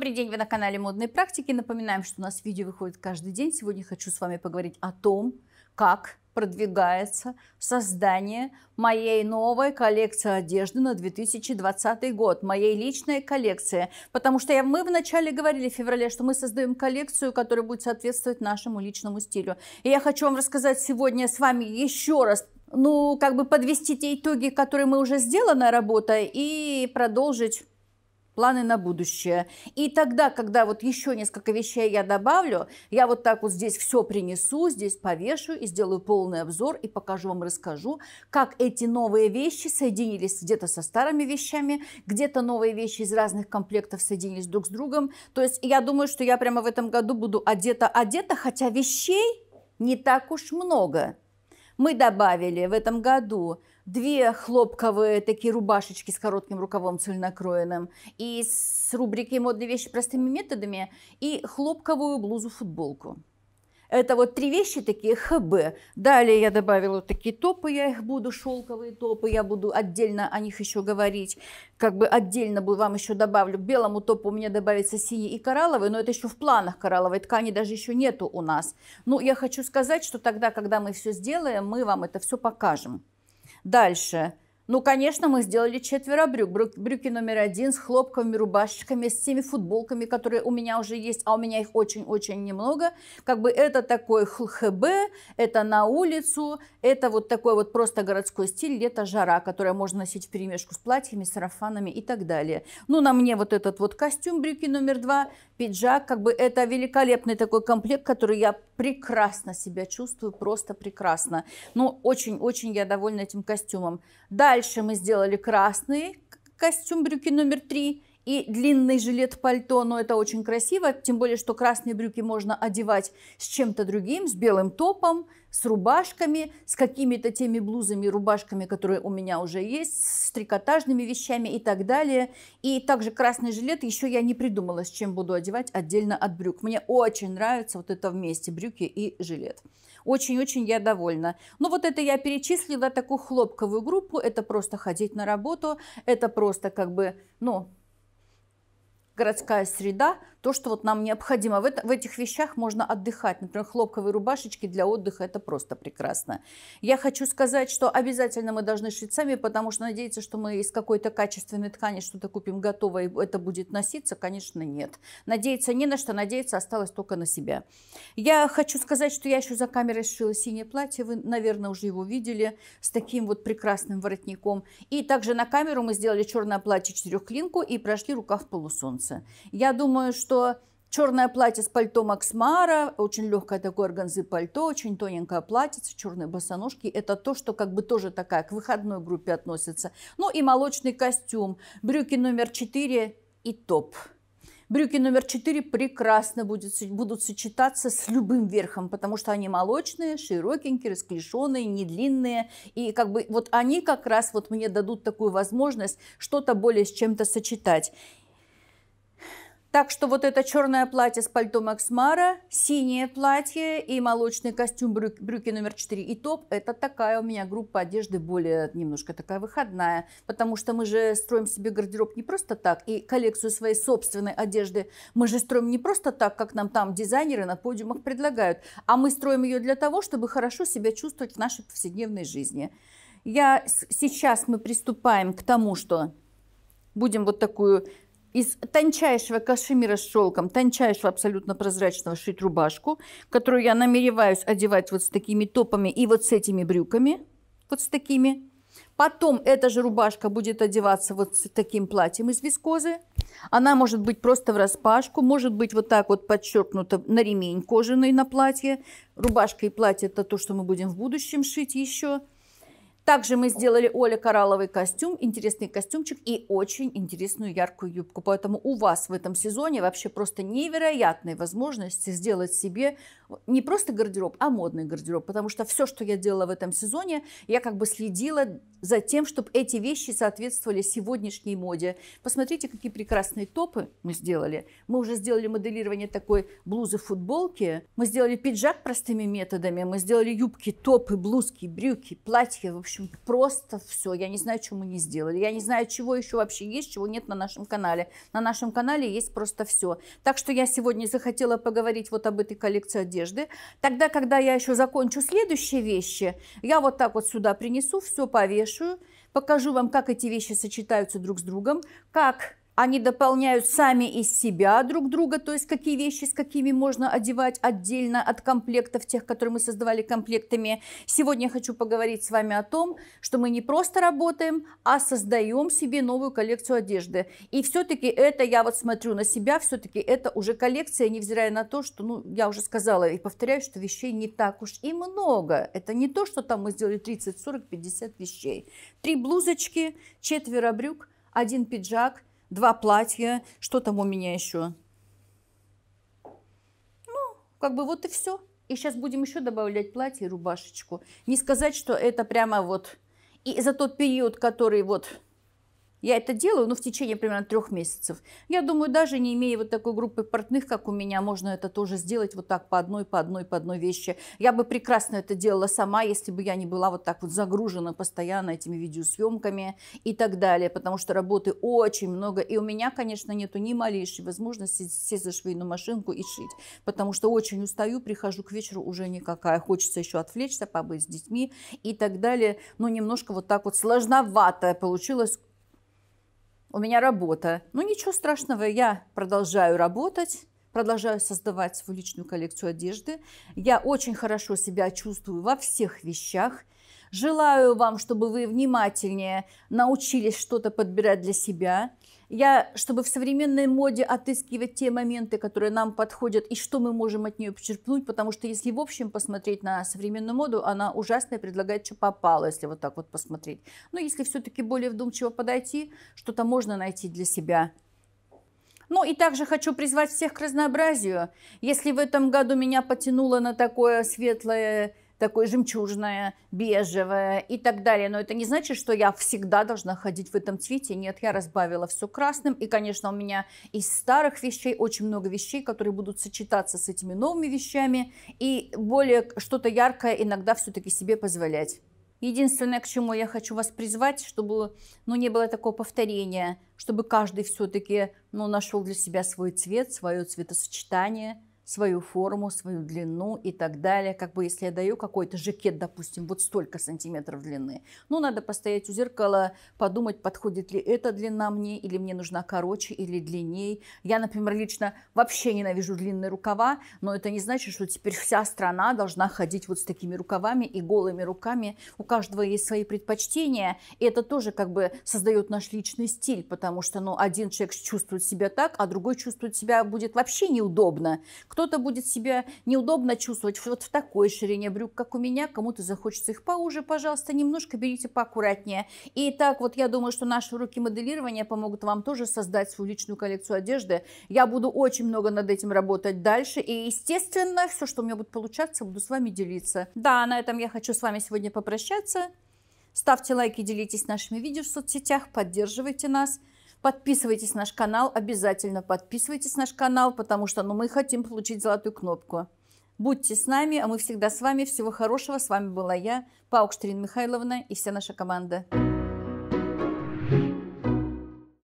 Добрый день, вы на канале модной практики. Напоминаем, что у нас видео выходит каждый день. Сегодня хочу с вами поговорить о том, как продвигается создание моей новой коллекции одежды на 2020 год, моей личной коллекции. Потому что я, мы вначале говорили в феврале, что мы создаем коллекцию, которая будет соответствовать нашему личному стилю. И я хочу вам рассказать сегодня с вами еще раз ну, как бы подвести те итоги, которые мы уже сделаны работой, и продолжить планы на будущее. И тогда, когда вот еще несколько вещей я добавлю, я вот так вот здесь все принесу, здесь повешу и сделаю полный обзор и покажу вам, расскажу, как эти новые вещи соединились где-то со старыми вещами, где-то новые вещи из разных комплектов соединились друг с другом. То есть я думаю, что я прямо в этом году буду одета-одета, хотя вещей не так уж много. Мы добавили в этом году две хлопковые такие рубашечки с коротким рукавом цельнокроенным и с рубрикой «Модные вещи простыми методами» и хлопковую блузу-футболку. Это вот три вещи такие ХБ. Далее я добавила такие топы, я их буду, шелковые топы, я буду отдельно о них еще говорить. Как бы отдельно вам еще добавлю. К белому топу у меня добавится синий и коралловый, но это еще в планах коралловой ткани даже еще нету у нас. Но ну, я хочу сказать, что тогда, когда мы все сделаем, мы вам это все покажем. Дальше. Ну, конечно, мы сделали четверо брюк. Брю брюки номер один с хлопковыми рубашечками, с теми футболками, которые у меня уже есть, а у меня их очень-очень немного. Как бы это такой хб, это на улицу, это вот такой вот просто городской стиль, лето-жара, которое можно носить в перемешку с платьями, сарафанами и так далее. Ну, на мне вот этот вот костюм брюки номер два, пиджак, как бы это великолепный такой комплект, который я прекрасно себя чувствую, просто прекрасно. Ну, очень-очень я довольна этим костюмом. Дальше мы сделали красный костюм брюки номер три и длинный жилет-пальто, но это очень красиво, тем более, что красные брюки можно одевать с чем-то другим, с белым топом, с рубашками, с какими-то теми блузами, рубашками, которые у меня уже есть, с трикотажными вещами и так далее. И также красный жилет еще я не придумала, с чем буду одевать отдельно от брюк. Мне очень нравится вот это вместе, брюки и жилет. Очень-очень я довольна. Ну вот это я перечислила такую хлопковую группу. Это просто ходить на работу, это просто как бы, ну, городская среда, то, что вот нам необходимо. В, это, в этих вещах можно отдыхать. Например, хлопковые рубашечки для отдыха – это просто прекрасно. Я хочу сказать, что обязательно мы должны шить сами, потому что надеяться, что мы из какой-то качественной ткани что-то купим готовое, и это будет носиться, конечно, нет. Надеяться не на что, надеяться осталось только на себя. Я хочу сказать, что я еще за камерой сшила синее платье. Вы, наверное, уже его видели с таким вот прекрасным воротником. И также на камеру мы сделали черное платье четырехклинку и прошли рукав полусолнца нравится. Я думаю, что черное платье с пальто максмара, очень легкое такое органзы пальто, очень тоненькое платьице, черные босоножки. Это то, что как бы тоже такая к выходной группе относится. Ну и молочный костюм, брюки номер 4 и топ. Брюки номер 4 прекрасно будет, будут сочетаться с любым верхом, потому что они молочные, широкенькие, расклешенные, не длинные. И как бы вот они как раз вот мне дадут такую возможность что-то более с чем-то сочетать. Так что вот это черное платье с пальто Максмара, Мара, синее платье и молочный костюм брюк, брюки номер 4 и топ, это такая у меня группа одежды более немножко такая выходная, потому что мы же строим себе гардероб не просто так, и коллекцию своей собственной одежды мы же строим не просто так, как нам там дизайнеры на подиумах предлагают, а мы строим ее для того, чтобы хорошо себя чувствовать в нашей повседневной жизни. Я сейчас мы приступаем к тому, что будем вот такую из тончайшего кашемира с шелком, тончайшего абсолютно прозрачного шить рубашку, которую я намереваюсь одевать вот с такими топами и вот с этими брюками, вот с такими. Потом эта же рубашка будет одеваться вот с таким платьем из вискозы. Она может быть просто в распашку, может быть вот так вот подчеркнута на ремень кожаный на платье. Рубашка и платье – это то, что мы будем в будущем шить еще. Также мы сделали Оле коралловый костюм, интересный костюмчик и очень интересную яркую юбку. Поэтому у вас в этом сезоне вообще просто невероятные возможности сделать себе не просто гардероб, а модный гардероб, потому что все, что я делала в этом сезоне, я как бы следила за тем, чтобы эти вещи соответствовали сегодняшней моде. Посмотрите, какие прекрасные топы мы сделали. Мы уже сделали моделирование такой блузы-футболки, мы сделали пиджак простыми методами, мы сделали юбки, топы, блузки, брюки, платья, в общем, просто все. Я не знаю, чего мы не сделали, я не знаю, чего еще вообще есть, чего нет на нашем канале. На нашем канале есть просто все. Так что я сегодня захотела поговорить вот об этой коллекции одежды, одежды. Тогда, когда я еще закончу следующие вещи, я вот так вот сюда принесу, все повешаю, покажу вам, как эти вещи сочетаются друг с другом, как они дополняют сами из себя друг друга, то есть какие вещи с какими можно одевать отдельно от комплектов, тех, которые мы создавали комплектами. Сегодня я хочу поговорить с вами о том, что мы не просто работаем, а создаем себе новую коллекцию одежды. И все-таки это, я вот смотрю на себя, все-таки это уже коллекция, невзирая на то, что, ну, я уже сказала и повторяю, что вещей не так уж и много. Это не то, что там мы сделали 30, 40, 50 вещей. Три блузочки, четверо брюк, один пиджак – два платья, что там у меня еще? Ну, как бы вот и все. И сейчас будем еще добавлять платье и рубашечку. Не сказать, что это прямо вот... И за тот период, который вот я это делаю, ну, в течение примерно трех месяцев. Я думаю, даже не имея вот такой группы портных, как у меня, можно это тоже сделать вот так по одной, по одной, по одной вещи. Я бы прекрасно это делала сама, если бы я не была вот так вот загружена постоянно этими видеосъемками и так далее, потому что работы очень много. И у меня, конечно, нету ни малейшей возможности сесть за швейную машинку и шить, потому что очень устаю, прихожу к вечеру уже никакая. Хочется еще отвлечься, побыть с детьми и так далее. Но немножко вот так вот сложновато получилось у меня работа. Ну ничего страшного, я продолжаю работать, продолжаю создавать свою личную коллекцию одежды. Я очень хорошо себя чувствую во всех вещах. Желаю вам, чтобы вы внимательнее научились что-то подбирать для себя, я, чтобы в современной моде отыскивать те моменты, которые нам подходят, и что мы можем от нее почерпнуть, потому что если в общем посмотреть на современную моду, она ужасная, предлагает, что попало, если вот так вот посмотреть. Но если все-таки более вдумчиво подойти, что-то можно найти для себя. Ну и также хочу призвать всех к разнообразию. Если в этом году меня потянуло на такое светлое такое жемчужное, бежевое и так далее. Но это не значит, что я всегда должна ходить в этом цвете. Нет, я разбавила все красным. И, конечно, у меня из старых вещей очень много вещей, которые будут сочетаться с этими новыми вещами. И более что-то яркое иногда все-таки себе позволять. Единственное, к чему я хочу вас призвать, чтобы ну, не было такого повторения, чтобы каждый все-таки ну, нашел для себя свой цвет, свое цветосочетание – свою форму, свою длину и так далее. Как бы если я даю какой-то жакет, допустим, вот столько сантиметров длины, ну, надо постоять у зеркала, подумать, подходит ли эта длина мне, или мне нужна короче, или длиннее. Я, например, лично вообще ненавижу длинные рукава, но это не значит, что теперь вся страна должна ходить вот с такими рукавами и голыми руками. У каждого есть свои предпочтения, и это тоже как бы создает наш личный стиль, потому что, ну, один человек чувствует себя так, а другой чувствует себя будет вообще неудобно. Кто кто-то будет себя неудобно чувствовать вот в такой ширине брюк, как у меня, кому-то захочется их поуже, пожалуйста, немножко берите поаккуратнее. И так вот я думаю, что наши руки моделирования помогут вам тоже создать свою личную коллекцию одежды. Я буду очень много над этим работать дальше, и, естественно, все, что у меня будет получаться, буду с вами делиться. Да, на этом я хочу с вами сегодня попрощаться. Ставьте лайки, делитесь нашими видео в соцсетях, поддерживайте нас. Подписывайтесь на наш канал, обязательно подписывайтесь на наш канал, потому что ну, мы хотим получить золотую кнопку. Будьте с нами, а мы всегда с вами. Всего хорошего. С вами была я, Паукштрин Михайловна и вся наша команда.